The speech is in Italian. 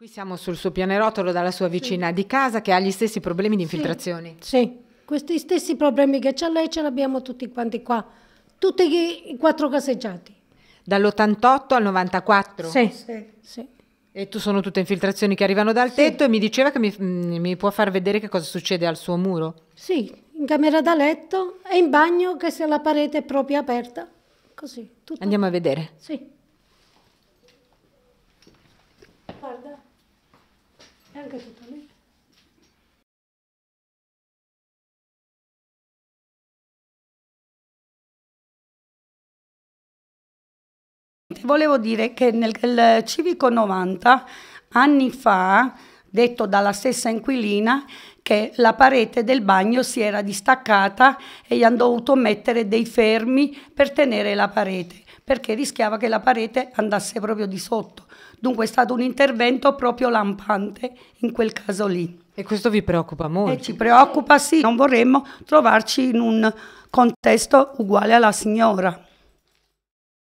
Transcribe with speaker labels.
Speaker 1: Qui siamo sul suo pianerottolo dalla sua vicina sì. di casa che ha gli stessi problemi di infiltrazioni.
Speaker 2: Sì, sì. questi stessi problemi che c'è lei ce li abbiamo tutti quanti qua, tutti i quattro caseggiati.
Speaker 1: Dall'88 al 94? Sì,
Speaker 2: sì. sì.
Speaker 1: E tu sono tutte infiltrazioni che arrivano dal tetto e mi diceva che mi, mm, mi può far vedere che cosa succede al suo muro?
Speaker 2: Sì, in camera da letto e in bagno che se la parete è proprio aperta, così.
Speaker 1: Tutto. Andiamo a vedere.
Speaker 2: Sì.
Speaker 3: anche sotto lì. Volevo dire che nel civico 90,
Speaker 4: anni fa, detto dalla stessa inquilina, che la parete del bagno si era distaccata e gli hanno dovuto mettere dei fermi per tenere la parete perché rischiava che la parete andasse proprio di sotto. Dunque è stato un intervento proprio lampante in quel caso lì. E questo vi preoccupa molto? E eh, ci preoccupa, sì, non
Speaker 3: vorremmo trovarci in un contesto uguale alla signora.